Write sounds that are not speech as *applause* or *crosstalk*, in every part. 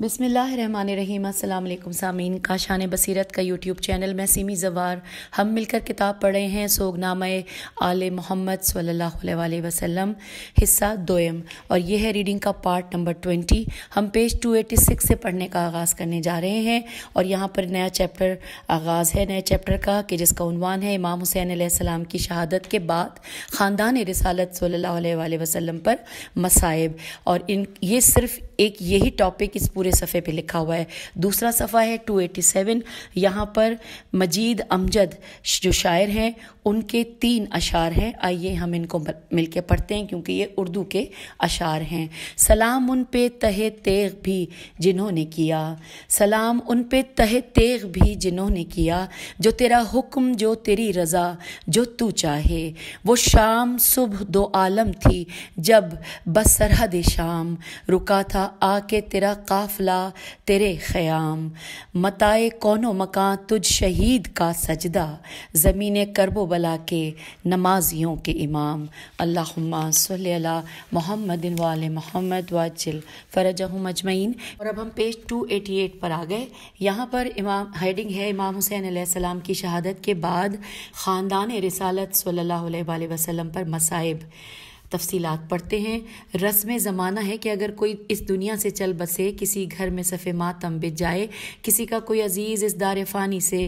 बिसमीम अल्लाम सामीन का शान बसीरत का यूट्यूब चैनल में सीमी जवार हम मिलकर किताब पढ़े हैं सोगनामा आल मोहम्मद सल्ला वसम हिस्सा दोयम और यह है रीडिंग का पार्ट नंबर ट्वेंटी हम पेज टू एटी सिक्स से पढ़ने का आगाज़ करने जा रहे हैं और यहाँ पर नया चैप्टर आगाज़ है नए चैप्टर का कि जिसका उनवान है इमाम हुसैन आसमाम की शहादत के बाद ख़ानदान रसालत सल्ला वसम पर मसाइब और इन ये सिर्फ़ एक यही टॉपिक इस पूरे सफ़े पे लिखा हुआ है दूसरा सफ़ा है 287 यहाँ पर मजीद अमजद जो शायर हैं उनके तीन अशार हैं आइए हम इनको मिल के पढ़ते हैं क्योंकि ये उर्दू के अशार हैं सलाम उन पे तहे तेग भी जिन्होंने किया सलाम उन पे तहे तेग भी जिन्होंने किया जो तेरा हुक्म जो तेरी रज़ा जो तू चाहे वो शाम सुबह दो आलम थी जब बस सरहद शाम रुका था आके तेरा काफ काफला तेरे ख़याम मताए कौनो मकान तुझ शहीद का सजदा ज़मीन करबोबला के नमाजियों के इमाम अल्लाहुम्मा सल्ला मोहम्मद वाल मोहम्मद वाजिल फ़रज अजमैन और अब हम पेज 288 पर आ गए यहाँ पर इमाम हेडिंग है इमाम हुसैन सलाम की शहादत के बाद ख़ानदान रिसालत सल्ला वसम पर मसाइब तफसीलात पढ़ते हैं रस्म ज़माना है कि अगर कोई इस दुनिया से चल बसे किसी घर में सफ़े मातम बिज जाए किसी का कोई अज़ीज़ इस दार फ़ानी से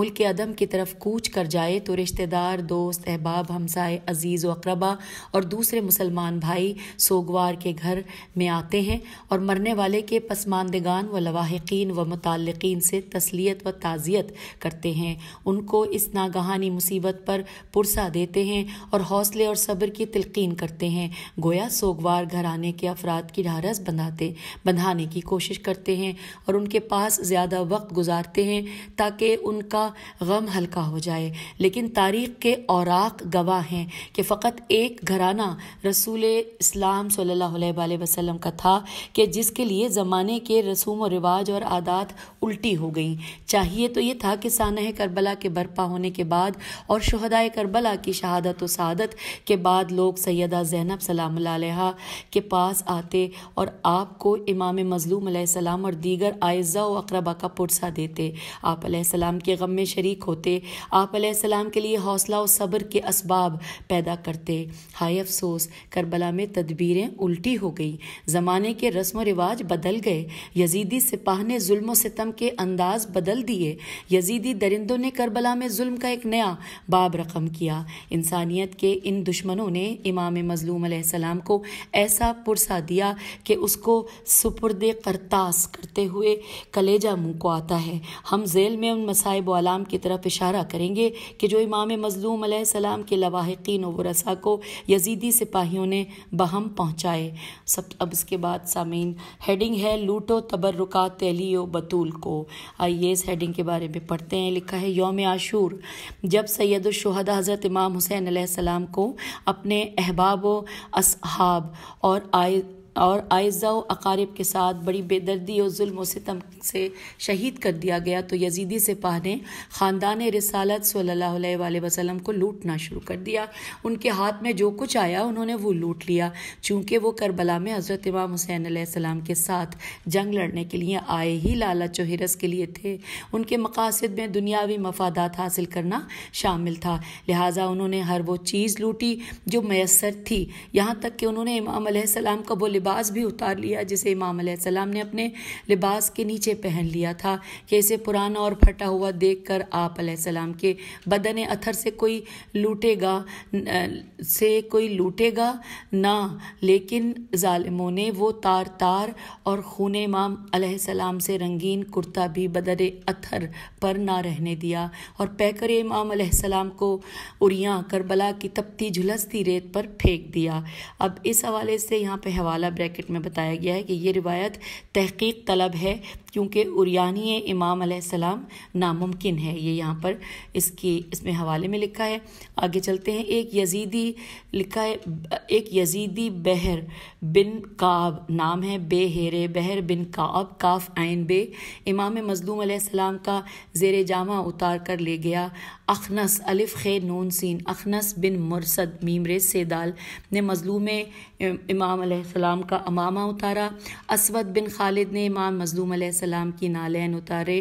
मुल्क अदम की तरफ कूच कर जाए तो रिश्तेदार दोस्त अहबाब हमसाए अज़ीज़ व अकरबा और दूसरे मुसलमान भाई सोगवार के घर में आते हैं और मरने वाले के पसमानदगान व लवाहकिन व मतलकिन से तसलीत व ताज़ियत करते हैं उनको इस नागहानी मुसीबत पर पुरसा देते हैं और हौसले और सब्र की तलकिन करते करते हैं गोया सोगवार घराने के अफराद की ढारस बंधाते बंधाने की कोशिश करते हैं और उनके पास ज़्यादा वक्त गुजारते हैं ताकि उनका गम हल्का हो जाए लेकिन तारीख के औराक गवाह हैं कि फ़कत एक घराना रसूल इस्लाम सल्ला वसलम का था कि जिसके लिए ज़माने के रसूम व रिवाज और आदात उल्टी हो गई चाहिए तो ये था कि सानह करबला के बर्पा होने के बाद और शहदाय करबला की शहादत व शहादत के बाद लोग सैदा ज़ैनब सलाम के पास आते और आपको इमाम मज़लूम सलाम और दीगर आयज़ा व अकरबा का पुरसा देते आप सलाम के गम में शरीक होते आप सलाम के लिए हौसला और सब्र के इसबाब पैदा करते हाय अफसोस करबला में तदबीरें उल्टी हो गई ज़माने के रस्म रिवाज बदल गए यजीदी सिपाह ने जुल्म सितम के अंदाज बदल दिए यजीदी दरिंदों ने करबला में जुल्म का एक नया बाब रकम किया इंसानियत के इन दुश्मनों ने इमाम मज़लूम सलाम को ऐसा पुरसा दिया कि उसको सुपुर्द करतास करते हुए कलेजा मुँह को आता है हम जेल में उन मसाइब आलाम की तरफ इशारा करेंगे कि जो इमाम मज़लूम सलाम के लवाहकिन वसा को यजीदी सिपाहियों ने बहम पहुँचाए सब अब इसके बाद सामीन हेडिंग है लूटो तबर्रुका तेलियो बतूल को आइए इस हेडिंग के बारे में पढ़ते हैं लिखा है योम आशूर जब सैदुलशहदा हज़रत इमाम हुसैन सलाम को अपने अहबाब असहाब और आय और आयज़ा अकारब के साथ बड़ी बेदर्दी और जुल्म सितम से शहीद कर दिया गया तो यजीदी से पहने ख़ानदान रसालत सल्ला वसलम को लूटना शुरू कर दिया उनके हाथ में जो कुछ आया उन्होंने वो लूट लिया चूँकि वो करबला में हज़रत इमाम हुसैन आसमाम के साथ जंग लड़ने के लिए आए ही लालच हिरस के लिए थे उनके मकासद में दुनियावी मफादात हासिल करना शामिल था लिहाजा उन्होंने हर वो चीज़ लूटी जो मैसर थी यहाँ तक कि उन्होंने इमाम का वो लिबास भी उतार लिया जिसे इमाम सलाम ने अपने लिबास के नीचे पहन लिया था कि इसे पुराना और फटा हुआ देख कर आप सलाम के बदन अथर से कोई लूटेगा से कोई लूटेगा ना लेकिन ालिमों ने वो तार तार और खून इमाम सलाम से रंगीन कुर्ता भी बदन अथर पर ना रहने दिया और पैकर इमाम सलाम को उरिया करबला की तपती झुलसती रेत पर फेंक दिया अब इस हवाले से यहाँ पे हवाला ब्रैकेट में बताया गया है कि ये रिवायत तहकीक तलब है क्योंकि उरियानी इमाम अलैहिस्सलाम नामुमकिन है ये यहाँ पर इसकी इसमें हवाले में लिखा है आगे चलते हैं एक यजीदी लिखा है एक यजीदी बहर बिन काब नाम है बे हेरे बहर बिन काब काफ आयन बे इमाम मजलूम अलैहिस्सलाम का जेर जामा उतार कर ले गया अखनस अलिफ खे नून सीन अखनस बिन मुरसद मीमरे से दाल ने मजलूम इमाम अलैहिस्सलाम का अमामा उतारा असवद बिन खालिद ने इमाम मजलूम सलाम की नालैन उतारे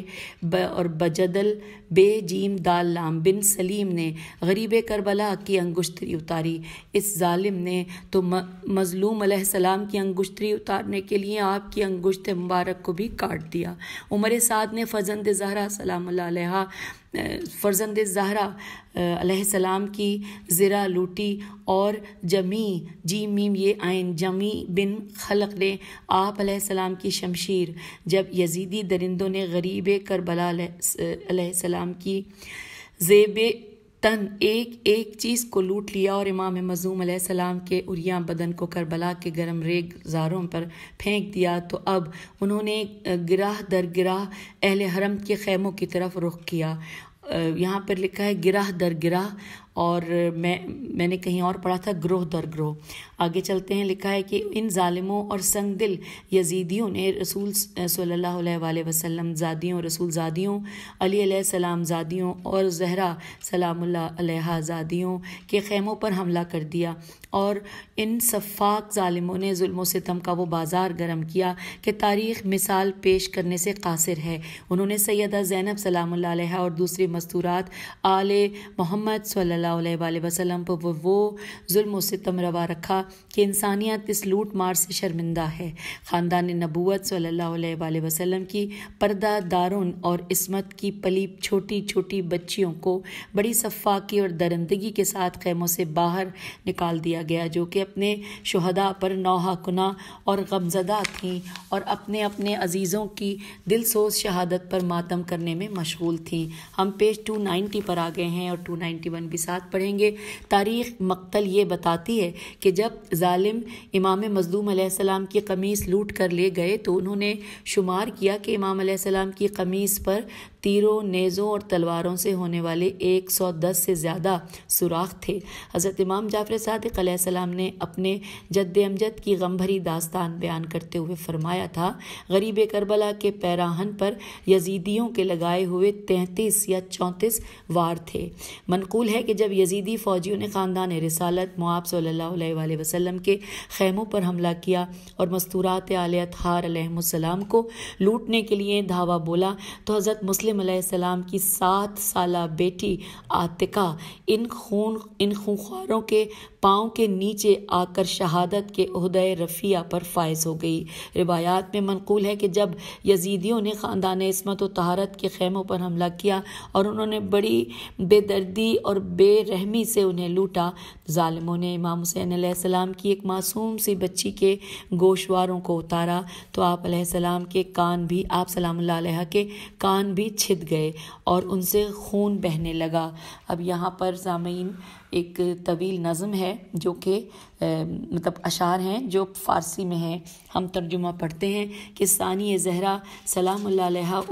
ब और बजदल बे जीम दाल लाम बिन सलीम ने गरीब करबला की अंगुश्तरी उतारी इस ालिम ने तो मजलूम सलाम की अंगुश्तरी उतारने के लिए आपकी अंगुश्त मुबारक को भी काट दिया उमर साद ने फजंद जहरा सलाम फ़र्जंद ज़हरा सलाम की ज़रा लूटी और जमी जी मीम ये आयन जमी बिन खलक ने आप सलाम की शमशीर जब यजीदी दरिंदों ने गरीब करबला सलाम की जेब तन एक एक चीज़ को लूट लिया और इमाम मजूम सलाम के उरिया बदन को करबला के गर्म रेग जारों पर फेंक दिया तो अब उन्होंने गिराह दर गिराह अहल हरम के खैमों की तरफ रुख किया यहाँ पर लिखा है गिराह दर गिराह और मैं मैंने कहीं और पढ़ा था ग्रोह दर ग्रोह आगे चलते हैं लिखा है कि इन ालिमों और संगदिल यजीदियों ने रसूल सल्लल्लाहु अलैहि वसल्लम जादियों रसूल जादियों अली सलाम जादियों और जहरा सलाम जादियों के खेमों पर हमला कर दिया और इन सफ़ाक ालिमों ने जुल्म सितम का वो बाज़ार गर्म किया कि तारीख मिसाल पेश करने से कासिर है उन्होंने सैदा जैनब सलाम और दूसरी मस्तूरात आल मोहम्मद सल्ला वसल्लम पर वो जुल्म सितम रवा रखा कि इंसानियत इस लूट मार से शर्मिंदा है ख़ानदान नबूत सल्ला वसलम की पर्दा दारुन और इसमत की पली छोटी छोटी बच्चियों को बड़ी सफाकी और दरंदगी के साथ खेमों से बाहर निकाल दिया गया जो कि अपने शहदा पर नौहाकुना और गमजदा थीं और अपने अपने अजीज़ों की दिलसोज शहादत पर मातम करने में मशगूल थी हम पेज टू नाइन्टी पर आ गए हैं और टू नाइन्टी वन भी साथ साथ पढ़ेंगे तारीख मकतल ये बताती है कि जब ालिम इमाम मजलूम आसमाम की कमीज़ लूट कर ले गए तो उन्होंने शुमार किया कि इमाम आसमाम की कमीज़ पर तीरों नेज़ों और तलवारों से होने वाले 110 से ज़्यादा सुराख थे हज़रत इमाम जाफ़र सदक ने अपने जद अमजद की गम भरी दास्तान बयान करते हुए फरमाया था गरीब करबला के पैराहन पर यजीदियों के लगाए हुए तैंतीस या चौंतीस वार थे मनकूल है कि जब यजीदी फ़ौजियों ने ख़ानदान रसालत मुआब सल्ला वसलम के खैमों पर हमला किया और मस्तूरात आलिया थारसम को लूटने के लिए धावा बोला तो हज़रत मुस्लिम सलाम की सात साल बेटी आतिका इन खून इन खूंखारों के पाँव के नीचे आकर शहादत के उहदय रफ़िया पर फायज हो गई रिवायात में मनकूल है कि जब यजीदियों ने ख़ानदान इसमत व तहारत के खैमों पर हमला किया और उन्होंने बड़ी बेदर्दी और बे बेरहमी से उन्हें लूटा ालमों ने इमाम हुसैन आसमाम की एक मासूम सी बच्ची के गोशवारों को उतारा तो आप सलाम के कान भी आप सलाम के कान भी छिद गए और उनसे खून बहने लगा अब यहाँ पर सामीन एक तवील नज़म है जो कि मतलब अशार हैं जो फ़ारसी में हैं हम तर्जुमा पढ़ते हैं कि सानी जहरा सलाम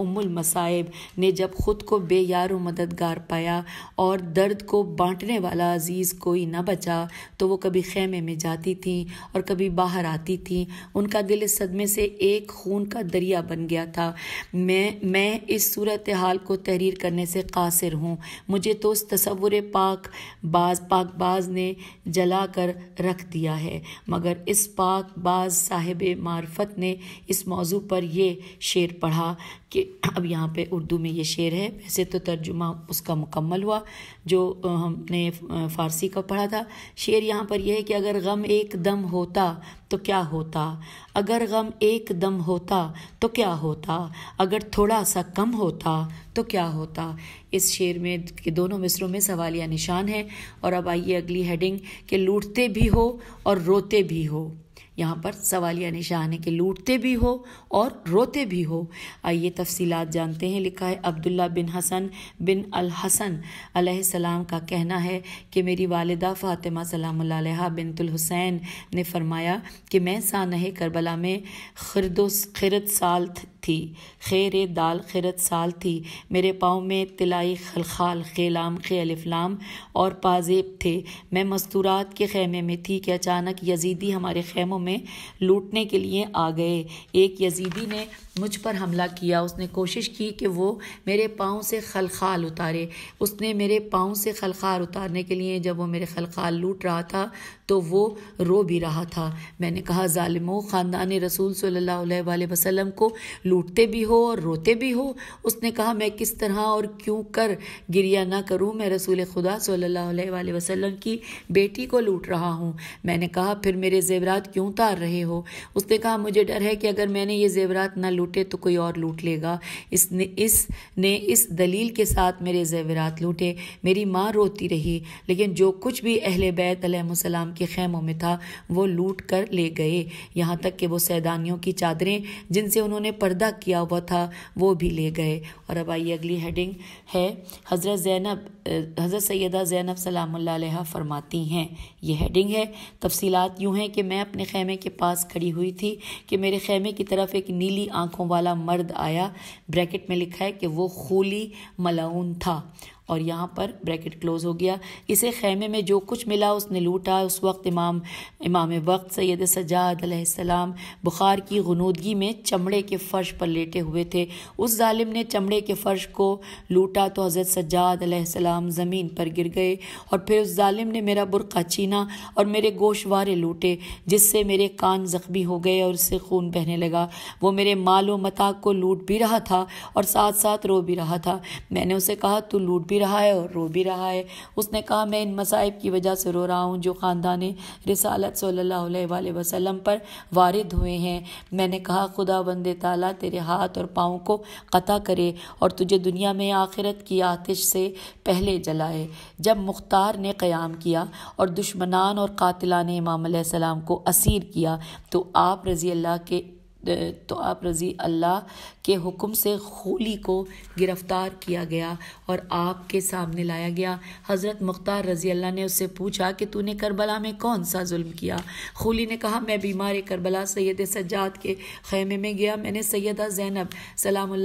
उमुल मसाइब ने जब ख़ुद को बेयार मददगार पाया और दर्द को बांटने वाला अज़ीज़ कोई ना बचा तो वो कभी खेमे में जाती थी और कभी बाहर आती थी उनका दिल सदमे से एक खून का दरिया बन गया था मैं मैं इस सूरत हाल को तहरीर करने से कासिर हूँ मुझे तो उस तस्वुर पाक बार पास पाकबाज ने जला कर रख दिया है मगर इस पाकबाज साहिब मार्फत ने इस मौजू पर यह शेर पढ़ा कि अब यहाँ पे उर्दू में ये शेर है वैसे तो तर्जुमा उसका मुकम्मल हुआ जो हमने फ़ारसी का पढ़ा था शेर यहाँ पर यह है कि अगर गम एक दम होता तो क्या होता अगर गम एक दम होता तो क्या होता अगर थोड़ा सा कम होता तो क्या होता इस शेर में के दोनों मिसरों में सवालिया निशान है और अब आइए अगली हेडिंग कि लूटते भी हो और रोते भी हो यहाँ पर सवालिया निशान है कि लूटते भी हो और रोते भी हो आइए तफसीलात जानते हैं लिखा है अब्दुल्ला बिन हसन बिन अल हसन सलाम का कहना है कि मेरी वालदा फ़ातिमा सलाम बिनतुल हुसैन ने फरमाया कि मैं सानह करबला में खिरदो खिरत साल थी खैर दाल खिरत साल थी मेरे पाँव में तिलाई खलखाल खेलाम खेलफलाम और पाजेब थे मैं मस्तूरात के खेमे में थी कि अचानक यजीदी हमारे खेमों में लूटने के लिए आ गए एक यजीदी ने मुझ पर हमला किया उसने कोशिश की कि वो मेरे पाँव से खलखाल उतारे उसने मेरे पाँव से खलखाल उतारने के लिए जब वो मेरे खलखाल लूट रहा था तो वो रो भी रहा था मैंने कहा ालिमो ख़ानदान रसूल सल्ला वसम को लूटते भी हो और रोते भी हो उसने कहा मैं किस तरह और क्यों कर गिरिया ना करूँ मैं रसूल खुदा सल्ला वसलम की बेटी को लूट रहा हूँ मैंने कहा फिर मेरे जेवरात क्यों उतार रहे हो उसने कहा मुझे डर है कि अगर मैंने ये जेवरात ना लूटे तो कोई और लूट लेगा इसने इसने इस दलील के साथ मेरे जेवरात लूटे मेरी माँ रोती रही लेकिन जो कुछ भी अहल बैतम के के खेमों में था वो लूट कर ले गए यहाँ तक कि वो सैदानियों की चादरें जिनसे उन्होंने पर्दा किया हुआ था वो भी ले गए और अब आइए अगली हेडिंग है हज़रत जैनब हज़रत सैदा जैनब सलाम फरमाती हैं ये हेडिंग है तफसीत यूँ हैं कि मैं अपने खेमे के पास खड़ी हुई थी कि मेरे खेमे की तरफ एक नीली आंखों वाला मर्द आया ब्रैकेट में लिखा है कि वो खूली मलाउन था और यहाँ पर ब्रैकेट क्लोज़ हो गया इसे खैमे में जो कुछ मिला उसने लूटा उस वक्त इमाम इमाम वक्त सैद सजादम बुखार की गनूदगी में चमड़े के फ़र्श पर लेटे हुए थे उस ालिम ने चमड़े के फ़र्श को लूटा तो हज़रत सजादम ज़मीन पर गिर गए और फिर उस ालिम ने मेरा बुरका छीना और मेरे गोशवारे लूटे जिससे मेरे कान ज़ख्मी हो गए और उससे खून बहने लगा वो मेरे मालो मताक मता को लूट भी रहा था और साथ साथ रो भी रहा था मैंने उसे कहा तू लूट भी रहा है और रो भी रहा है उसने कहा मैं इन मसाइब की वजह से रो रहा हूँ जो ख़ानदान रिसालत सल्ला वसलम पर वारद हुए हैं मैंने कहा खुदा बंद ताला तेरे हाथ और पाँव को क़ा करे और तुझे दुनिया में आखिरत की आतिश से पहले जलाए जब मुख्तार ने क़याम किया और दुश्मनान और कातिला ने इमाम को असीर किया तो आप रज़ी अल्लाह के तो आप रज़ी अल्लाह के हुक्म से खूली को गिरफ्तार किया गया और आपके सामने लाया गया हज़रत मुख्तार रजी अल्लाह ने उससे पूछा कि तूने करबला में कौन सा जुल्म किया खूली ने कहा मैं बीमार करबला सैद सज्जाद के खैमे में गया मैंने सैदा जैनब सलाम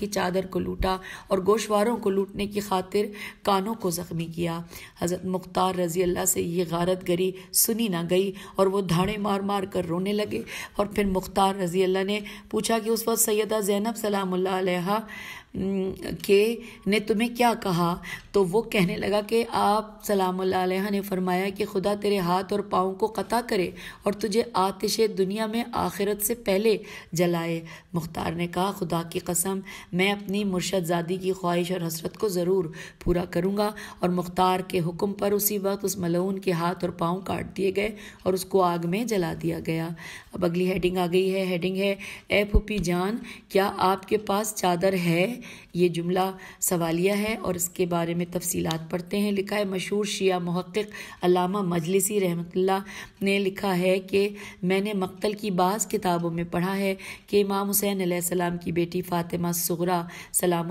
की चादर को लूटा और गोशवारों को लूटने की खातिर कानों को ज़ख्मी किया हज़रत मुख्तार रजी अल्लाह से ये गारत गरी सुनी ना गई और वह धाड़े मार मार कर रोने लगे और फिर मुख्तार रजी अल्लाह ने पूछा कि उस वक्त सैदा जैन زينب سلام الله عليها के ने तुम्हें क्या कहा तो वो कहने लगा कि आप सलाम ने फरमाया कि खुदा तेरे हाथ और पाँव को क़ता करे और तुझे आतिश दुनिया में आखिरत से पहले जलाए मुख्तार ने कहा खुदा की कसम मैं अपनी मुर्शदजादी की ख्वाहिश और हसरत को ज़रूर पूरा करूँगा और मुख्तार के हुक्म पर उसी वक्त उस मलून के हाथ और पाँव काट दिए गए और उसको आग में जला दिया गया अब अगली हेडिंग आ गई है हेडिंग है ए पुपी जान क्या आपके पास चादर है ये जुमला सवालिया है और इसके बारे में तफसीलात पढ़ते हैं लिखा है मशहूर शिया महक्क अलामा मजलिसी रहमतुल्लाह ने लिखा है कि मैंने मक्तल की बाज़ किताबों में पढ़ा है कि इमाम हुसैन सलाम की बेटी फ़ातिमा सगरा सलाम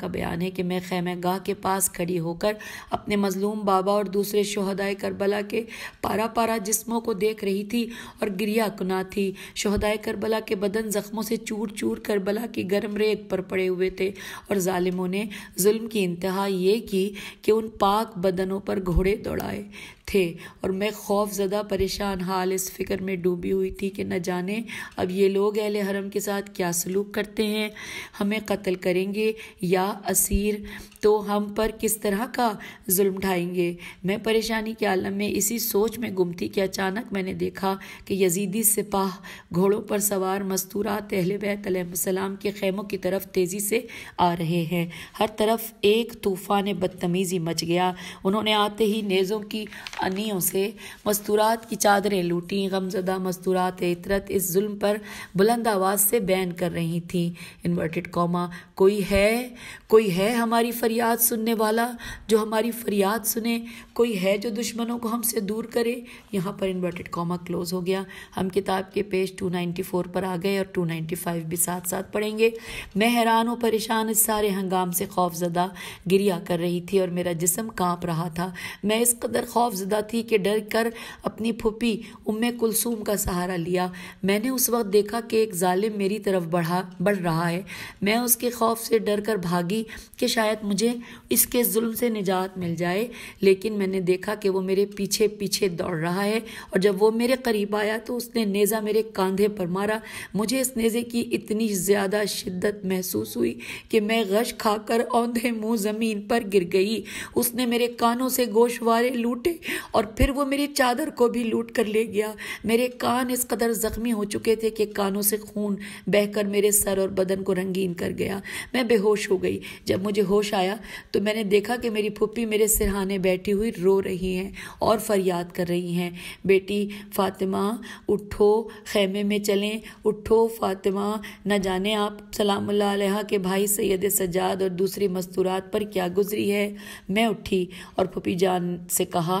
का बयान है कि मैं खैमे गाह के पास खड़ी होकर अपने मज़लूम बाबा और दूसरे शहदाय करबला के पारा पारा जिस्मों को देख रही थी और गिरिया कुना थी शहदाय करबला के बदन ज़ख्मों से चूर चूर करबला की गर्म रेत पर पड़े हुए थे थे और ालिमों ने जुल्म की इंतहा ये की कि उन पाक बदनों पर घोड़े दौड़ाए थे और मैं खौफ ज़दा परेशान हाल इस फिक्र में डूबी हुई थी कि न जाने अब ये लोग अहल हरम के साथ क्या सलूक करते हैं हमें कत्ल करेंगे या असीर तो हम पर किस तरह का जुल्म ढाएंगे मैं परेशानी के आलम में इसी सोच में गुम थी कि अचानक मैंने देखा कि यजीदी सिपाह घोड़ों पर सवार मस्तूरात अहल बैतम के खेमों की तरफ तेज़ी से आ रहे हैं हर तरफ एक तूफ़ान बदतमीज़ी मच गया उन्होंने आते ही नेज़ों की अनियों से मस्तूरात की चादरें लूटी गमजदा मस्तूरात इतरत इस जुल्म पर बुलंद आवाज़ से बैन कर रही थी इन्वर्टेड कॉमा कोई है कोई है हमारी फरियाद सुनने वाला जो हमारी फरियाद सुने कोई है जो दुश्मनों को हमसे दूर करे यहाँ पर इन्वर्टेड कॉमा क्लोज हो गया हम किताब के पेज 294 पर आ गए और 295 भी साथ साथ पढ़ेंगे मैं हैरान और परेशान इस सारे हंगाम से खौफ़जदा गिरिया कर रही थी और मेरा जिसम कांप रहा था मैं इस कदर खौफ खौफजदा थी कि डर कर अपनी फुपी उम्म कुलसूम का सहारा लिया मैंने उस वक्त देखा कि एक जालिम मेरी तरफ बढ़ा बढ़ रहा है मैं उसके खौफ से डर कर भागी कि शायद मुझे इसके जुल्म से निजात मिल जाए लेकिन मैंने देखा कि वो मेरे पीछे पीछे दौड़ रहा है और जब वो मेरे करीब आया तो उसने नेज़ा मेरे कंधे पर मारा मुझे इस नेज़े की इतनी ज़्यादा शिद्दत महसूस हुई कि मैं गश खाकर औंधे मुंह ज़मीन पर गिर गई उसने मेरे कानों से गोशवारे लूटे और फिर वो मेरी चादर को भी लूट कर ले गया मेरे कान इस कदर ज़ख्मी हो चुके थे कि कानों से खून बहकर मेरे सर और बदन को रंगीन कर गया मैं बेहोश हो गई जब मुझे होश आया तो मैंने देखा कि मेरी फुप्पी मेरे सिरहाने बैठी हुई रो रही हैं और फरियाद कर रही हैं बेटी फातिमा उठो खेमे में चलें उठो फातिमा न जाने आप सलाम के भाई सैद सजाद और दूसरी मस्तूरात पर क्या गुजरी है मैं उठी और फुपी जान से कहा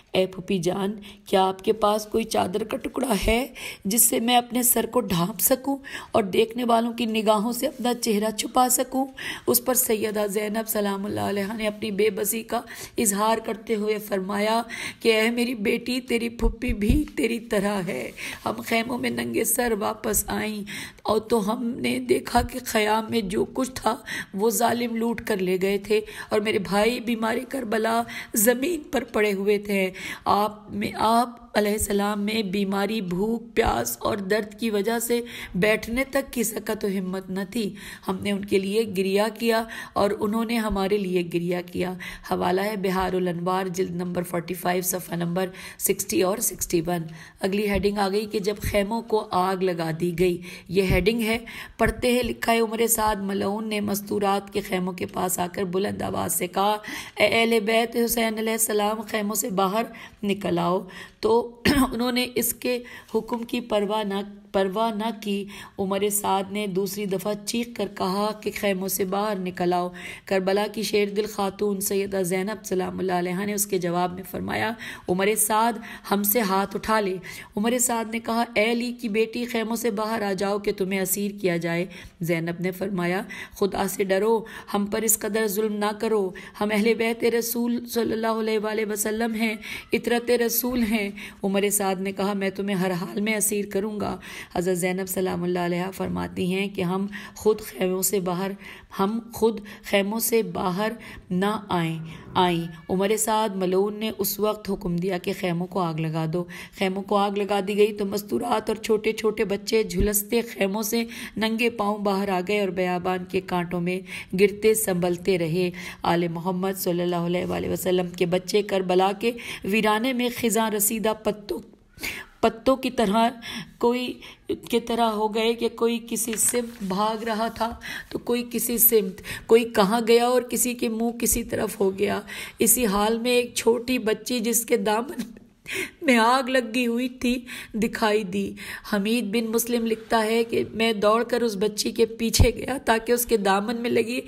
ऐ पुपी जान क्या आपके पास कोई चादर का टुकड़ा है जिससे मैं अपने सर को ढांप सकूं और देखने वालों की निगाहों से अपना चेहरा छुपा सकूं उस पर सैदा जैनब सलाम ने अपनी बेबसी का इजहार करते हुए फरमाया कि अः मेरी बेटी तेरी फुप्पी भी तेरी तरह है हम खैमों में नंगे सर वापस आई और तो हमने देखा कि ख़याम में जो कुछ था वो ालिम लूट कर ले गए थे और मेरे भाई बीमारी कर बला ज़मीन पर पड़े हुए थे आप में आप सलाम में बीमारी भूख प्यास और दर्द की वजह से बैठने तक की सख्त तो हिम्मत न थी हमने उनके लिए गिरिया किया और उन्होंने हमारे लिए गिरिया किया हवाला है बिहार उलनवार जिल्द नंबर 45 सफ़ा नंबर 60 और 61 अगली हेडिंग आ गई कि जब खेमों को आग लगा दी गई ये हेडिंग है पढ़ते हैं लिखा है उम्र साद मलऊन ने मस्तूरात के खेमों के पास आकर बुलंद आवाज़ से कहा एल बैत हुसैन सलाम खेमों से बाहर निकल आओ तो *clears throat* उन्होंने इसके हुक्म की परवाह ना परवाह न की उमर साद ने दूसरी दफ़ा चीख कर कहा कि खैमों से बाहर निकल आओ करबला की शेर दिल खातून सैदा जैनब सलाम ने उसके जवाब में फरमाया उमर साद हमसे हाथ उठा ले उमर साद ने कहा ए ली की बेटी खैमों से बाहर आ जाओ कि तुम्हें असीर किया जाए जैनब ने फरमाया खुदा से डरो हम पर इस कदर जुल्म ना करो हम अहल बहते रसूल सल्ला वसलम हैं इतरत रसूल हैं उमर साद ने कहा मैं तुम्हें हर हाल में असीर करूँगा हज़रत ज़ैनब सलाम्ला फरमाती हैं कि हम खुद खेमों से बाहर हम खुद खेमों से बाहर ना आएँ आई उमर साद मलोन ने उस वक्त हुक्म दिया कि खेमों को आग लगा दो खेमों को आग लगा दी गई तो मस्तूरात और छोटे छोटे बच्चे झुलसते खेमों से नंगे पाँव बाहर आ गए और बयाबान के कांटों में गिरते संभलते रहे आल मोहम्मद सल्लल्लाहु अलैहि वसल्लम के बच्चे करबला के वीराने में खिजा रसीदा पत्तों पत्तों की तरह कोई के तरह हो गए कि कोई किसी से भाग रहा था तो कोई किसी से कोई कहाँ गया और किसी के मुंह किसी तरफ हो गया इसी हाल में एक छोटी बच्ची जिसके दामन में आग लगी हुई थी दिखाई दी हमीद बिन मुस्लिम लिखता है कि मैं दौड़कर उस बच्ची के पीछे गया ताकि उसके दामन में लगी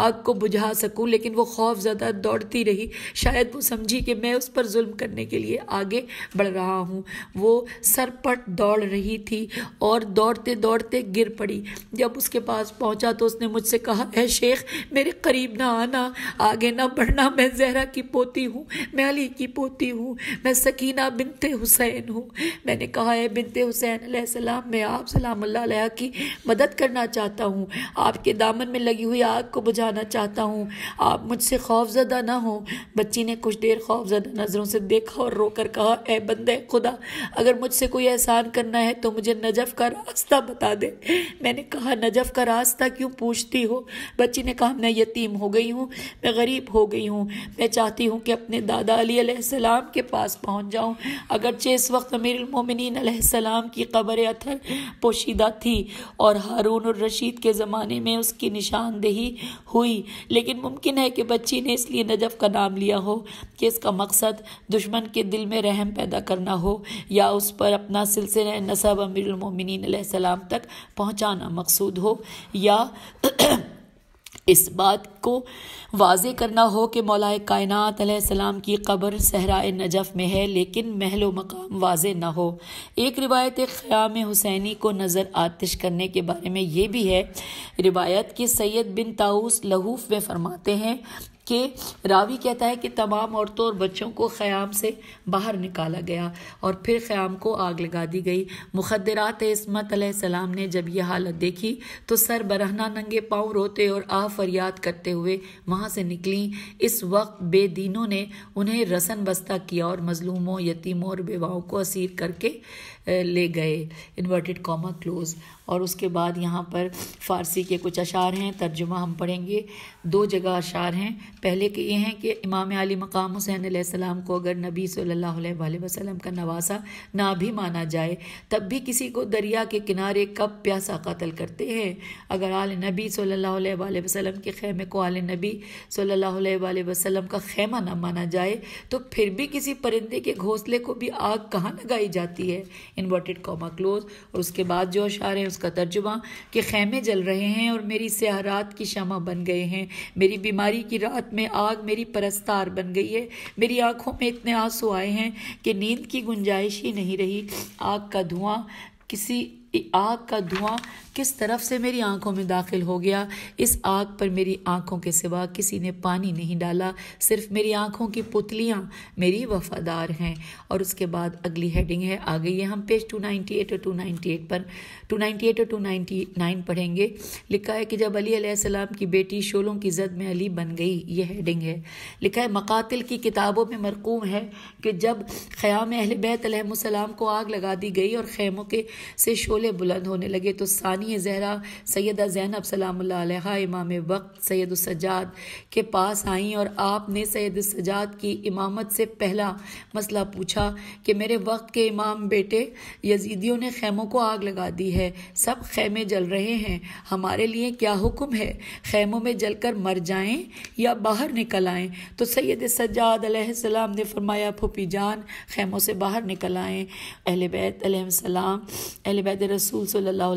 आग को बुझा सकूं लेकिन वो खौफ ज़्यादा दौड़ती रही शायद वो समझी कि मैं उस पर जुल्म करने के लिए आगे बढ़ रहा हूँ वो सरपट दौड़ रही थी और दौड़ते दौड़ते गिर पड़ी जब उसके पास पहुँचा तो उसने मुझसे कहा है शेख मेरे करीब ना आना आगे ना बढ़ना मैं जहरा की पोती हूँ मैं अली की पोती हूँ मैं सकी मदीना बिनते हुसैन हूँ मैंने कहा है बिनते हुसैन सलाम मैं आप सलाम अल्लाह की मदद करना चाहता हूँ आपके दामन में लगी हुई आग को बुझाना चाहता हूँ आप मुझसे खौफजदा ना हो बच्ची ने कुछ देर खौफजदा नज़रों से देखा और रोकर कहा ए बंद खुदा अगर मुझसे कोई एहसान करना है तो मुझे नजफ़ का रास्ता बता दे मैंने कहा नजफ़ का रास्ता क्यों पूछती हो बच्ची ने कहा मैं यतीम हो गई हूँ मैं गरीब हो गई हूँ मैं चाहती हूँ कि अपने दादा अली सलाम के पास पहुँच जाऊँ जाऊँ अगरचे इस वक्त अमीरमिन सलाम की खबर अथर पोशीदा थी और हारून और रशीद के ज़माने में उसकी निशानदेही हुई लेकिन मुमकिन है कि बच्ची ने इसलिए नजफ़ का नाम लिया हो कि इसका मकसद दुश्मन के दिल में रहम पैदा करना हो या उस पर अपना सिलसिला नसब अमीरमिन सलाम तक पहुँचाना मकसूद हो या *clears throat* इस बात को वाजे करना हो कि मौलाए कायनात सलाम की कब्र सहरा नजफ़ में है लेकिन महलो मकाम वाजे ना हो एक रिवायत ख़याम हुसैनी को नज़र आतिश करने के बारे में ये भी है रिवायत कि सैयद बिन ताउस लहूफ में फरमाते हैं कि रावी कहता है कि तमाम औरतों और बच्चों को ख़याम से बाहर निकाला गया और फिर ख़याम को आग लगा दी गई मुखदरात इसमत सलाम ने जब यह हालत देखी तो सर बरहना नंगे पाँव रोते और आह फरियाद करते हुए वहाँ से निकली इस वक्त बेदीनों ने उन्हें रसन बस्ता किया और मजलूमों यतीमों और बेवाओं को असीर करके ले गए इन्वर्टेड कॉमा क्लोज और उसके बाद यहाँ पर फ़ारसी के कुछ अशार हैं तर्जुमा हम पढ़ेंगे दो जगह अशार हैं पहले के ये हैं कि इमाम अली मकाम हुसैन सलाम को अगर नबी सल्ला वसलम का नवासा ना भी माना जाए तब भी किसी को दरिया के किनारे कब प्यासा कतल करते हैं अगर आल नबी सल्ला वसलम के खेमे को आल नबी सल्ला वसलम का खेमा ना माना जाए तो फिर भी किसी परिंदे के घोंसले को भी आग कहाँ लगाई जाती है इन्वर्टेड कॉमा क्लोज और उसके बाद जो अशार है उसका तर्जुमा कि खेमे जल रहे हैं और मेरी सहरात की शमा बन गए हैं मेरी बीमारी की रात में आग मेरी परस्तार बन गई है मेरी आँखों में इतने आंसू आए हैं कि नींद की गुंजाइश ही नहीं रही आग का धुआं किसी आग का धुआं किस तरफ से मेरी आंखों में दाखिल हो गया इस आग पर मेरी आंखों के सिवा किसी ने पानी नहीं डाला सिर्फ मेरी आंखों की पुतलियां मेरी वफादार हैं और उसके बाद अगली हेडिंग है आ गई है हम पेज 298 और 298 पर 298 और 299 पढ़ेंगे लिखा है कि जब अली अलैहिस्सलाम की बेटी शोलों की जद में अली बन गई यह हेडिंग है लिखा है मकातिल की किताबों में मरकूम है कि जब ख़याम अहल बैतम को आग लगा दी गई और खैमों के से शोले बुलंद होने लगे तो सानी रानी जहरा सैदा जैनब सलाम इमाम वक्त सैद सजाद के पास आईं और आपने सैद सजाद की इमामत से पहला मसला पूछा कि मेरे वक्त के इमाम बेटे यजीदियों ने खैमों को आग लगा दी है सब खेमे जल रहे हैं हमारे लिए क्या हुक्म है खैमों में जलकर मर जाएं या बाहर निकल आएं तो सैद सजाद सलाम ने फरमाया फूपी जान खैमों से बाहर निकल आएं अहल बैत सलाम अहल बैत रसूल सल्ला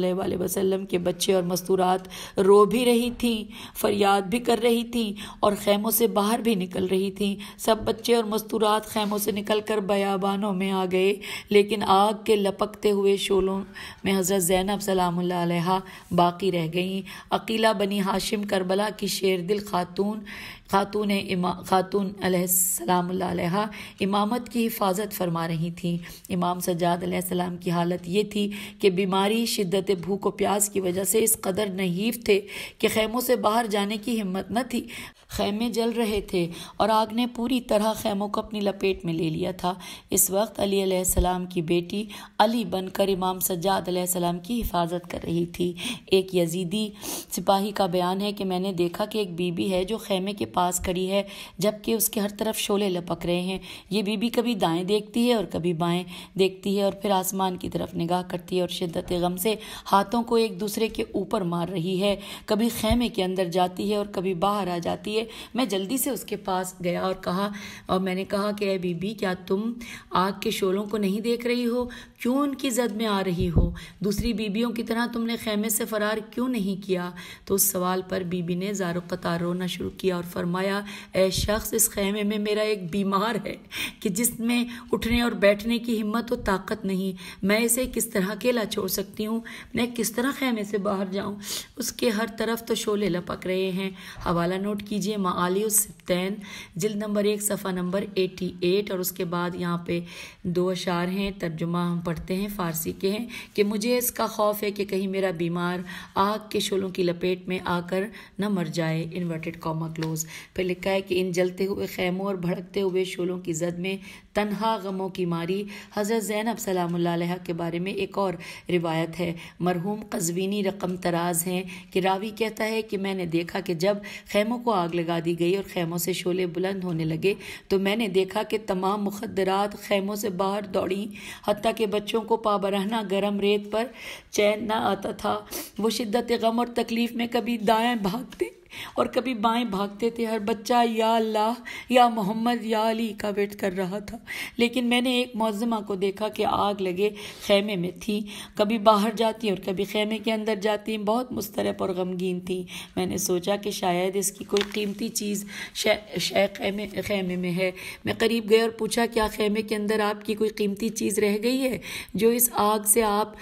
वसलम वसल्लम के बच्चे और मस्तूरात रो भी रही थी फरियाद भी कर रही थीं और खैमों से बाहर भी निकल रही थी सब बच्चे और मस्तूरात खैमों से निकल कर बयाबानों में आ गए लेकिन आग के लपकते हुए शोलों में हज़रत जैनब सलाम बाकी रह गईं अकीला बनी हाशिम करबला की शेर दिल खातून खातून इमा खातून अलैहिस्सलाम इमामत की हिफाजत फरमा रही थीं इमाम सज्जाद सलाम की हालत ये थी कि बीमारी शिद्दत भूख और प्यास की वजह से इस कदर नहीफ थे कि खैमों से बाहर जाने की हिम्मत न थी खैमे जल रहे थे और आग ने पूरी तरह खैमों को अपनी लपेट में ले लिया था इस वक्त अली की बेटी अली बनकर इमाम सज्जाद सलाम की हिफाजत कर रही थी एक यजीदी सिपाही का बयान है कि मैंने देखा कि एक बीबी है जो खैमे के पास पास खड़ी है जबकि उसके हर तरफ शोले लपक रहे हैं ये बीबी कभी दाएं देखती है और कभी बाएं देखती है और फिर आसमान की तरफ निगाह करती है और शिद्दत गम से हाथों को एक दूसरे के ऊपर मार रही है कभी खेमे के अंदर जाती है और कभी बाहर आ जाती है मैं जल्दी से उसके पास गया और कहा और मैंने कहा कि अ बीबी क्या तुम आग के शोलों को नहीं देख रही हो क्यों उनकी जद में आ रही हो दूसरी बीबियों की तरह तुमने खेमे से फरार क्यों नहीं किया तो उस सवाल पर बीबी ने जारो कतार रोना शुरू किया और फरमा फरमाया ए शख्स इस खेमे में मेरा एक बीमार है कि जिसमें उठने और बैठने की हिम्मत और ताकत नहीं मैं इसे किस तरह अकेला छोड़ सकती हूँ मैं किस तरह खेमे से बाहर जाऊँ उसके हर तरफ तो शोले लपक रहे हैं हवाला नोट कीजिए माली सिप्तैन जिल नंबर एक सफ़ा नंबर एटी एट और उसके बाद यहाँ पे दो अशार हैं तर्जुमा हम पढ़ते हैं फ़ारसी के हैं कि मुझे इसका खौफ है कि कहीं मेरा बीमार आग के शोलों की लपेट में आकर न मर जाए इन्वर्टेड कॉमा क्लोज फिर लिखा है कि इन जलते हुए खैमों और भड़कते हुए शोलों की जद में तनहा गमों की मारी हज़रत ज़ैनब सलाम के बारे में एक और रिवायत है मरहूम कजवीनी रकम तराज हैं कि रावी कहता है कि मैंने देखा कि जब खैमों को आग लगा दी गई और खैमों से शोले बुलंद होने लगे तो मैंने देखा कि तमाम मुखदरात खैमों से बाहर दौड़ी हती कि बच्चों को पाबरहना गर्म रेत पर चैन ना आता था वो शिद्दत गम और तकलीफ़ में कभी दाएँ भागते और कभी बाएं भागते थे हर बच्चा या अल्लाह या मोहम्मद या अली का वेट कर रहा था लेकिन मैंने एक मौजमा को देखा कि आग लगे खेमे में थी कभी बाहर जाती और कभी खेमे के अंदर जाती बहुत मुस्तरब और गमगीन थी मैंने सोचा कि शायद इसकी कोई कीमती चीज़ शे खेमे खेमे में है मैं करीब गए और पूछा क्या खेमे के अंदर आपकी कोई कीमती चीज़ रह गई है जो इस आग से आप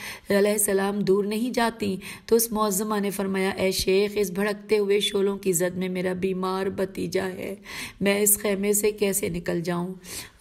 सलाम दूर नहीं जाती तो उस मौजमा ने फरमाया ए शेख इस भड़कते हुए शो पिस्तौलों की जद में मेरा बीमार भतीजा है मैं इस खेमे से कैसे निकल जाऊं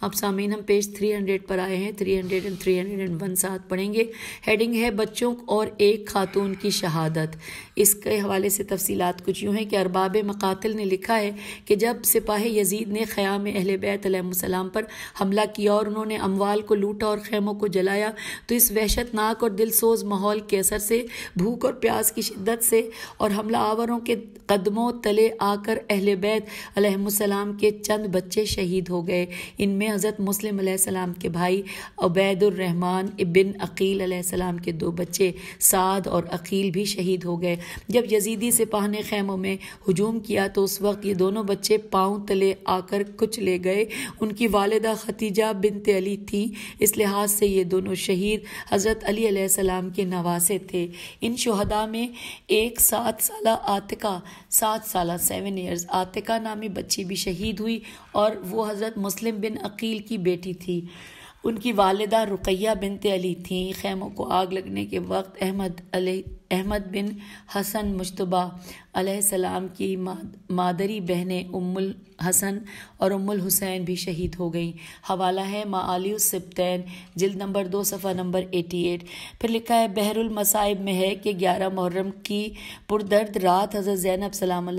अब सामीन हम पेज 300 पर आए हैं 300 एंड 301 साथ पढ़ेंगे हेडिंग है बच्चों और एक खातून की शहादत इसके हवाले से तफसीत कुछ यूँ हैं कि अरबाब मकातिल ने लिखा है कि जब सिपाह यजीद ने ख़याम अहल बैतम पर हमला किया और उन्होंने अमवाल को लूटा और खेमों को जलाया तो इस वहशतनाक और दिलसोज माहौल के असर से भूख और प्यास की शिद्दत से और हमला आवरों के कदमों तले आकर अहल बैतम के चंद बच्चे शहीद हो गए इनमें हज़रत मुस्लिम सलाम के भाई अबैदुलरहमान बिन अकील सलाम के दो बच्चे साद और अकील भी शहीद हो गए जब यजीदी सिपाह ने खैमों में हजूम किया तो उस वक्त ये दोनों बच्चे पाँव तले आकर कुछ ले गए उनकी वालदा खतीजा बिनते अली थी इस लिहाज से ये दोनों शहीद हज़रत अली सलाम के नवासे थे इन शहदा में एक सात साल आतिका सात साल सेवन ईयर्स आतिका नामी बच्ची भी शहीद हुई और वो हज़रत मुस्लिम बिन अकील की बेटी थी उनकी वालदा रुकैया बिनते अली थी खैमों को आग लगने के वक्त अहमद अली अहमद बिन हसन मुशतबा सलाम की मादरी बहनें उम्मुल हसन और उम्मुल हुसैन भी शहीद हो गई हवाला है माली सिप्तैन जिल्द नंबर दो सफ़ा नंबर एटी एट फिर लिखा है बहरुल मसाइब में है कि ग्यारह मुहर्रम की पुरदर्द रात हज़रत ज़ैनब सलाम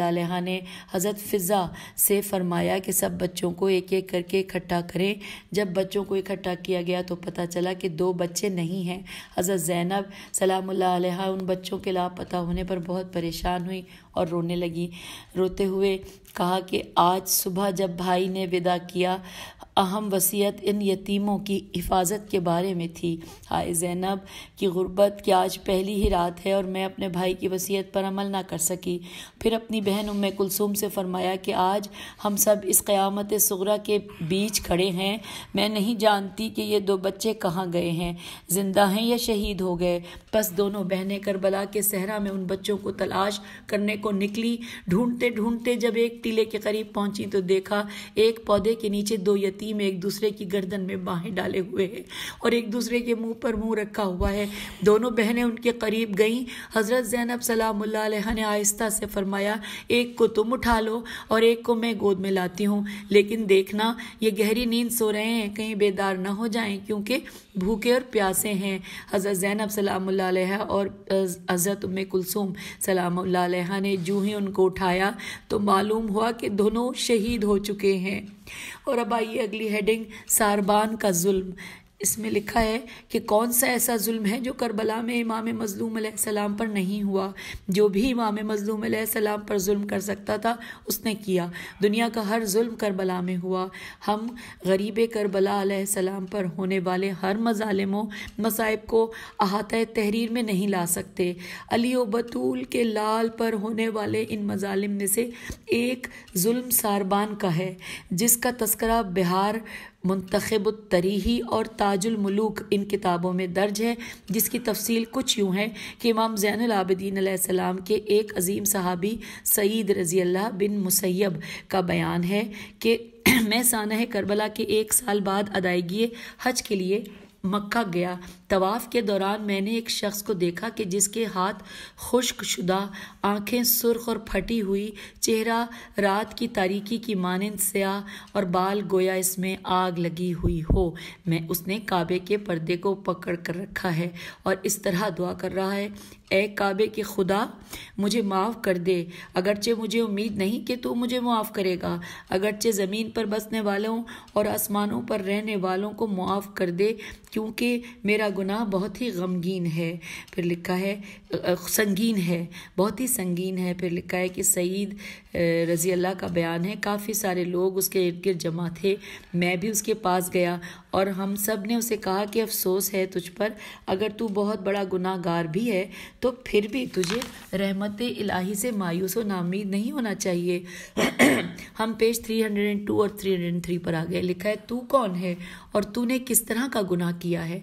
ने हज़रत फ़िज़ा से फरमाया कि सब बच्चों को एक एक करके इकट्ठा करें जब बच्चों को इकट्ठा किया गया तो पता चला कि दो बच्चे नहीं हैं हज़रत ज़ैनब सलाम उन बच्चों के लापता होने पर बहुत परेशान हुई और रोने लगी रोते हुए कहा कि आज सुबह जब भाई ने विदा किया अहम वसीयत इन यतीमों की हिफाजत के बारे में थी हाय ज़ैनब की गुर्बत की आज पहली ही रात है और मैं अपने भाई की वसीयत पर अमल ना कर सकी फिर अपनी बहन उम कुलसुम से फरमाया कि आज हम सब इस क़्यामत सगरा के बीच खड़े हैं मैं नहीं जानती कि ये दो बच्चे कहाँ गए हैं ज़िंदा हैं या शहीद हो गए बस दोनों बहनें करबला के सहरा में उन बच्चों को तलाश करने को निकली ढूंढते ढूंढते जब एक टीले के करीब पहुंची तो देखा एक पौधे के नीचे दो यतीम एक दूसरे की गर्दन में बाहें डाले हुए हैं और एक दूसरे के मुंह पर मुंह रखा हुआ है दोनों बहनें उनके करीब गईं हज़रत जैनब सलाम ने आहिस्ता से फरमाया एक को तुम उठा लो और एक को मैं गोद में लाती हूँ लेकिन देखना ये गहरी नींद सो रहे हैं कहीं बेदार ना हो जाए क्योंकि भूखे और प्यासे हैं हज़रत ज़ैनब सलाम और हज़रत उम कुलसुम सलाम ने जूँ ही उनको उठाया तो मालूम हुआ कि दोनों शहीद हो चुके हैं और अब आइए अगली हेडिंग सारबान का जुल्म इसमें लिखा है कि कौन सा ऐसा जुल्म है जो करबला में इमाम मजलूम सलाम पर नहीं हुआ जो भी इमाम मजलूम सलाम पर जुल्म कर सकता था उसने किया दुनिया का हर जुल्म करबला में हुआ हम गरीब करबला सलाम पर होने वाले हर मजालमों मसाइब को अहात तहरीर में नहीं ला सकते अली बतूल के लाल पर होने वाले इन मजालिम में से एक जुल्म सारबान का है जिसका तस्करा बिहार मंतखब तरीही और ताजुलमलूक इन किताबों में दर्ज है जिसकी तफसील कुछ यूँ है कि इमाम ज़ैनआबदीन सलाम के एक अजीम सहाबी सईद रज़ी अल्लाह बिन मुसैब का बयान है कि *clears throat* मैं साना करबला के एक साल बाद अदायगी हज के लिए मक्का गया तवाफ़ के दौरान मैंने एक शख्स को देखा कि जिसके हाथ खुश्क शुदा आँखें सुर्ख और फटी हुई चेहरा रात की तारीकी की मानंद स्याह और बाल गोया इसमें आग लगी हुई हो मैं उसने काबे के पर्दे को पकड़ कर रखा है और इस तरह दुआ कर रहा है ए काबे के खुदा मुझे माफ़ कर दे अगरचे मुझे उम्मीद नहीं कि तू मुझे माफ़ करेगा अगरचे ज़मीन पर बसने वालों और आसमानों पर रहने वालों को माफ़ कर दे क्योंकि मेरा गुनाह बहुत ही गमगीन है फिर लिखा है संगीन है बहुत ही संगीन है फिर लिखा है कि सईद रज़ी अल्लाह का बयान है काफ़ी सारे लोग उसके इर्द गिर्द जमा थे मैं भी उसके पास गया और हम सब ने उसे कहा कि अफसोस है तुझ पर अगर तू बहुत बड़ा गुनाहगार भी है तो फिर भी तुझे रहमत रहमत इलाही से मायूस और नामीद नहीं होना चाहिए *clears throat* हम पेज 302 और 303 पर आ गए लिखा है तू कौन है और तूने किस तरह का गुनाह किया है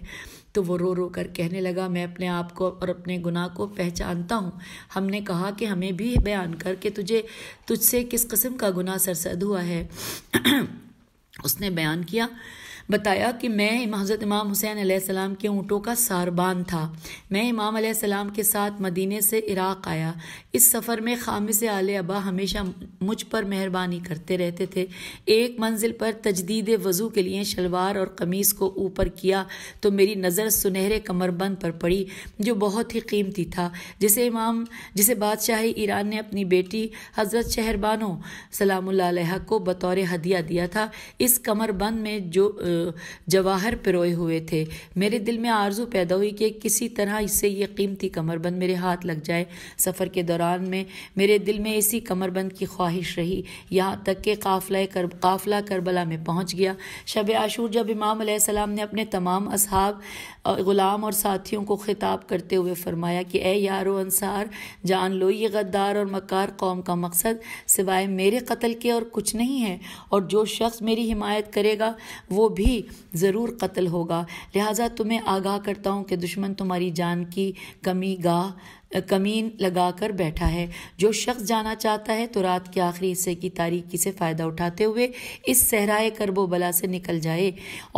तो वो रो रो कर कहने लगा मैं अपने आप को और अपने गुनाह को पहचानता हूँ हमने कहा कि हमें भी बयान कर कि तुझे तुझसे किस कस्म का गुनाह सरसद हुआ है *clears throat* उसने बयान किया बताया कि मैं हज़रत इमाम हुसैन आसमाम के ऊँटों का सारबान था मैं इमाम आसमाम के साथ मदीने से इराक़ आया इस सफ़र में खामिस आल अबा हमेशा मुझ पर मेहरबानी करते रहते थे एक मंजिल पर तजदीद वज़ू के लिए शलवार और कमीज़ को ऊपर किया तो मेरी नज़र सुनहरे कमरबंद पर पड़ी जो बहुत ही कीमती था जिसे इमाम जिसे बादशाह ईरान ने अपनी बेटी हज़रत शहरबानो सलाम को बतौर हदिया दिया था इस कमरबंद में जो जवाहर पिरोए हुए थे मेरे दिल में आरजू पैदा हुई कि किसी तरह इससे ये कीमती कमरबंद मेरे हाथ लग जाए सफ़र के दौरान में मेरे दिल में ऐसी कमरबंद की ख्वाहिश रही यहाँ तक कि काफिला कर काफिला करबला में पहुँच गया शब आशूर जब इमाम सलाम ने अपने तमाम असहाब ग़ुलाम और साथियों को ख़िताब करते हुए फरमाया कि ए यारो अनसार जान लो ये गद्दार और मकार कौम का मकसद सिवाय मेरे कत्ल के और कुछ नहीं है और जो शख्स मेरी हिमायत करेगा वो भी ज़रूर कत्ल होगा लिहाजा तुम्हें आगाह करता हूँ कि दुश्मन तुम्हारी जान की कमी गाह कमीन लगाकर बैठा है जो शख्स जाना चाहता है तो रात के आखिरी हिस्से की तारीकी से फ़ायदा उठाते हुए इस सहराए करबोबला बला से निकल जाए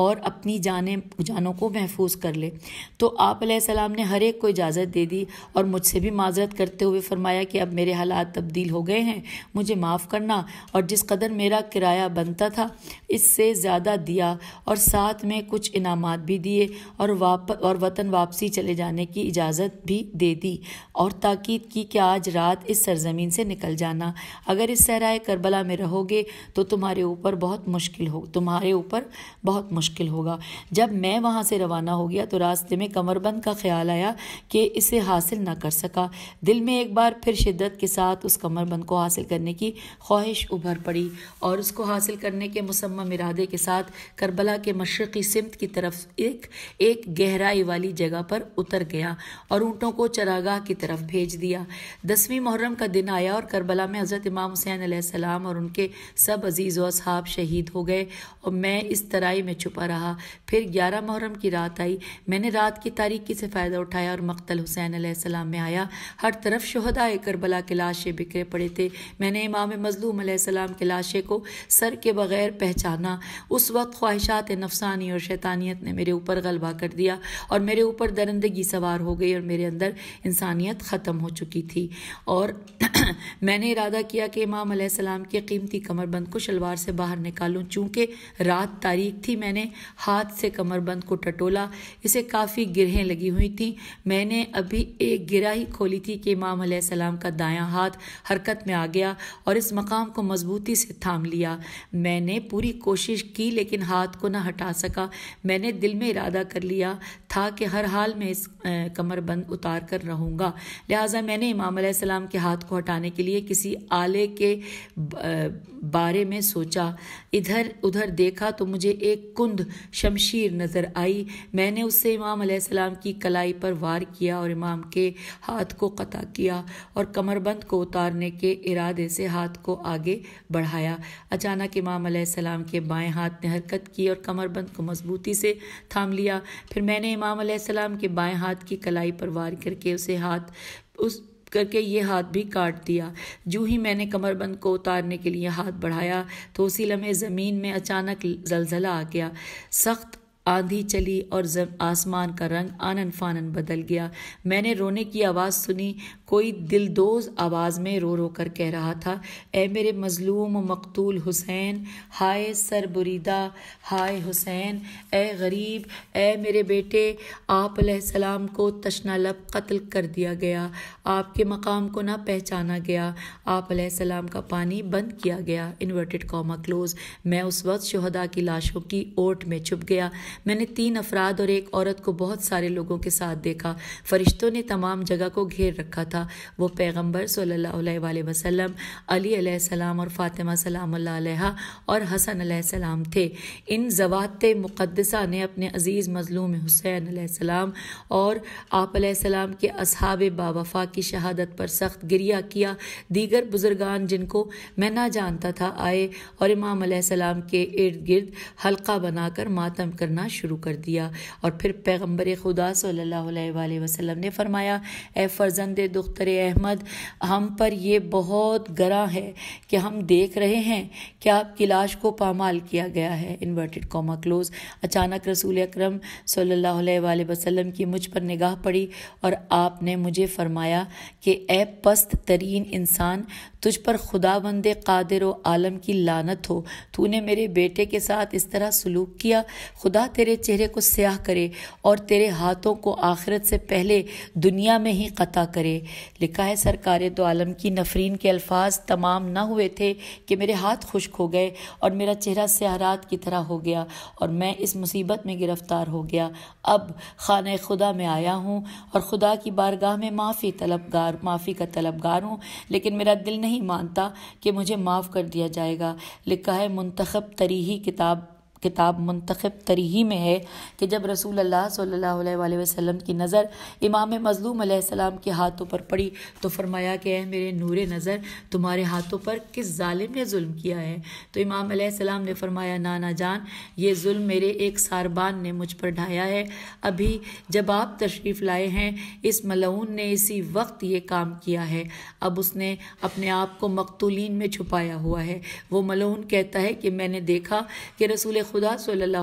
और अपनी जाने जानों को महफूज कर ले तो आप सलाम ने हर एक को इजाज़त दे दी और मुझसे भी माजरत करते हुए फरमाया कि अब मेरे हालात तब्दील हो गए हैं मुझे माफ़ करना और जिस कदर मेरा किराया बनता था इससे ज़्यादा दिया और साथ में कुछ इनाम भी दिए और वाप और वतन वापसी चले जाने की इजाज़त भी दे दी और ताकीद की कि आज रात इस सरजमीन से निकल जाना अगर इस सहराए करबला में रहोगे तो तुम्हारे ऊपर बहुत मुश्किल हो तुम्हारे ऊपर बहुत मुश्किल होगा जब मैं वहाँ से रवाना हो गया तो रास्ते में कमरबंद का ख्याल आया कि इसे हासिल ना कर सका दिल में एक बार फिर शिद्दत के साथ उस कमरबंद को हासिल करने की ख्वाहिश उभर पड़ी और उसको हासिल करने के मुसम इरादे के साथ करबला के मशरक़ी सिमत की तरफ एक एक गहराई वाली जगह पर उतर गया और ऊँटों को चरागाह की तरफ भेज दिया दसवीं मुहर्रम का दिन आया और करबला में हज़रत इमाम हुसैन सलाम और उनके सब अजीज़ व असहाब शहीद हो गए और मैं इस तराई में छुपा रहा फिर ग्यारह मुहर्रम की रात आई मैंने रात की तारीखी से फ़ायदा उठाया और मख्तल हुसैन सलाम में आया हर तरफ शहदाए करबला के लाशें बिखरे पड़े थे मैंने इमाम मजलूम के लाशें को सर के बगैर पहचाना उस वक्त ख्वाहिशात नफसानी और शैतानियत ने मेरे ऊपर गलबा कर दिया और मेरे ऊपर दरंदगी सवार हो गई और मेरे अंदर इंसान इंसानियत ख़त्म हो चुकी थी और *clears throat* मैंने इरादा किया कि इमाम सलाम की कीमती कमरबंद को शलवार से बाहर निकालूं चूंकि रात तारीख थी मैंने हाथ से कमरबंद को टटोला इसे काफ़ी गिरहें लगी हुई थी मैंने अभी एक गिरा ही खोली थी कि इमाम सलाम का दायां हाथ हरकत में आ गया और इस मकाम को मजबूती से थाम लिया मैंने पूरी कोशिश की लेकिन हाथ को ना हटा सका मैंने दिल में इरादा कर लिया था कि हर हाल में इस कमरबंद उतार कर रहूँगा होगा लिहाजा मैंने इमाम सलाम के हाथ को हटाने के लिए किसी आले के बारे में सोचा इधर उधर देखा तो मुझे एक कुंद शमशीर नज़र आई मैंने उससे इमाम सलाम की कलाई पर वार किया और इमाम के हाथ को कता किया और कमरबंद को उतारने के इरादे से हाथ को आगे बढ़ाया अचानक इमाम सलाम के बाएं हाथ ने हरकत की और कमरबंद को मजबूती से थाम लिया फिर मैंने इमाम सलाम के बाएं हाथ की कलाई पर वार करके उसे हाथ हाथ उस करके ये हाथ भी काट दिया जू ही मैंने कमरबंद को उतारने के लिए हाथ बढ़ाया तो उसी लम्हे ज़मीन में अचानक जलजला आ गया सख्त आंधी चली और आसमान का रंग आनन फानन बदल गया मैंने रोने की आवाज़ सुनी कोई दिलदोज आवाज़ में रो रो कर कह रहा था ए मेरे मज़लूम मकतूल हुसैन हाय बुरीदा हाय हुसैन ए गरीब ए मेरे बेटे आप सलाम को तशना लब कत्ल कर दिया गया आपके मकाम को ना पहचाना गया आप सलाम का पानी बंद किया गया इन्वर्टेड कॉमा क्लोज मैं उस वक्त शहदा की लाशों की ओट में छुप गया मैंने तीन अफराद और एक औरत को बहुत सारे लोगों के साथ देखा फरिश्तों ने तमाम जगह को घेर रखा था वो पैगम्बर सल्ला वसलम अली और फ़ातिमा सलाम और हसन सलाम थे इन जवात मुक़दसा ने अपने अज़ीज़ मज़लूम हुसैन सलाम और आप के असहाब बावफा की शहादत पर सख्त गिरिया किया दीगर बुजुर्गान जिनको मैं ना जानता था आए और इमाम के इर्द गिर्द हल्का बनाकर मातम करना करना शुरू कर दिया और फिर पैगम्बर खुदा सल्ला वसलम ने फरमाया ए फर्जंद दुख्तर अहमद हम पर यह बहुत गरा है कि हम देख रहे हैं कि आपकी लाश को पामाल किया गया है इन्वर्टेड कॉमा क्लोज अचानक रसूल अक्रम सल्ला वसलम की मुझ पर निगाह पड़ी और आपने मुझे फरमाया कि ए पस्त तरीन इंसान तुझ पर खुदा बंदे कादिर व आलम की लानत हो तूने मेरे बेटे के साथ इस तरह सलूक किया खुदा तेरे चेहरे को स्याह करे और तेरे हाथों को आखिरत से पहले दुनिया में ही क़ता करे लिखा है सरकार तो आलम की नफरीन के अल्फाज तमाम ना हुए थे कि मेरे हाथ खुश्क हो गए और मेरा चेहरा स्याहरात की तरह हो गया और मैं इस मुसीबत में गिरफ्तार हो गया अब खान खुदा में आया हूँ और खुदा की बारगाह में माफ़ी तलबगार माफ़ी का तलबगार हूँ लेकिन मेरा दिल नहीं नहीं मानता कि मुझे माफ़ कर दिया जाएगा लिखा है मुंतखब तरीही किताब किताब मंतखब तरीही में है कि जब रसूल अल्लाह सल्लल्लाहु अलैहि वसल्लम की नज़र इमाम मज़लूम सलाम के हाथों पर पड़ी तो फरमाया कि है मेरे नूर नज़र तुम्हारे हाथों पर किस ालिम ने जुल्म किया है तो इमाम सलाम ने फरमाया नाना जान ये जुल्म मेरे एक सारबान ने मुझ पर ढाया है अभी जब आप तशरीफ़ लाए हैं इस मलून ने इसी वक्त ये काम किया है अब उसने अपने आप को मकतूलिन में छुपाया हुआ है वो मलऊन कहता है कि मैंने देखा कि रसूल खुदा सल्ला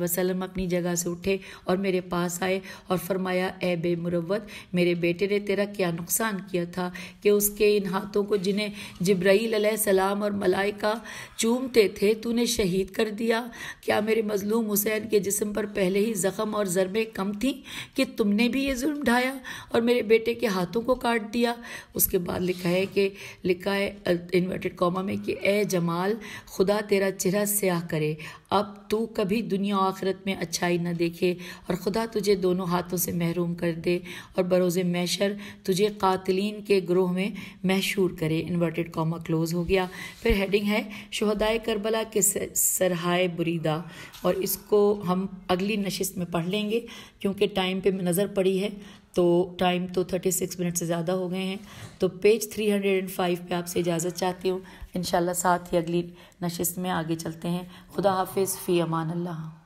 वसलम अपनी जगह से उठे और मेरे पास आए और फरमाया ए बे मुरत मेरे बेटे ने तेरा क्या नुकसान किया था कि उसके इन हाथों को जिन्हें जब्राईल सलाम और मलाइका चूमते थे तूने शहीद कर दिया क्या मेरे मजलूम हुसैन के जिसम पर पहले ही ज़ख़म और जरबे कम थी कि तुमने भी ये जुल्म ढाया और मेरे बेटे के हाथों को काट दिया उसके बाद लिखा है कि लिखा है इन्वर्टेड कॉमा में कि ए जमाल खुदा तेरा चेहरा स्याह करे अब अब तू कभी दुनिया आखिरत में अच्छाई न देखे और खुदा तुझे दोनों हाथों से महरूम कर दे और बरोज़ मैशर तुझे कातलीन के ग्रोह में महशूर करे इन्वर्टेड कॉमा क्लोज़ हो गया फिर हेडिंग है शहदाय करबला के सरहाय बुरीदा और इसको हम अगली नशस्त में पढ़ लेंगे क्योंकि टाइम पे नज़र पड़ी है तो टाइम तो थर्टी सिक्स मिनट से ज़्यादा हो गए हैं तो page three hundred and five पर आपसे इजाज़त चाहती हूँ इन साथ ही अगली नशिस्त में आगे चलते हैं खुदा हाफिज़ फ़ी अमान अल्लाह